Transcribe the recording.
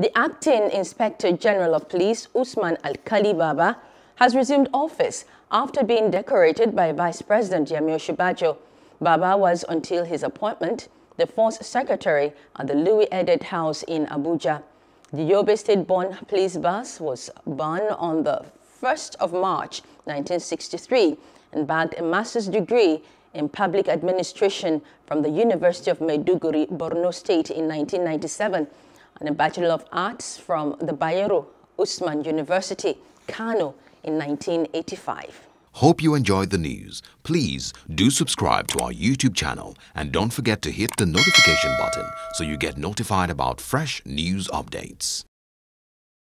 The acting Inspector General of Police, Usman Al-Kali Baba, has resumed office after being decorated by Vice President Yemi Shibajo. Baba was, until his appointment, the force secretary at the Louis Edit House in Abuja. The Yobe State-born police bus was born on the 1st of March 1963 and bagged a master's degree in public administration from the University of Maiduguri, Borno State in 1997 and a Bachelor of Arts from the Bayero Usman University, Kano, in 1985. Hope you enjoyed the news. Please do subscribe to our YouTube channel and don't forget to hit the notification button so you get notified about fresh news updates.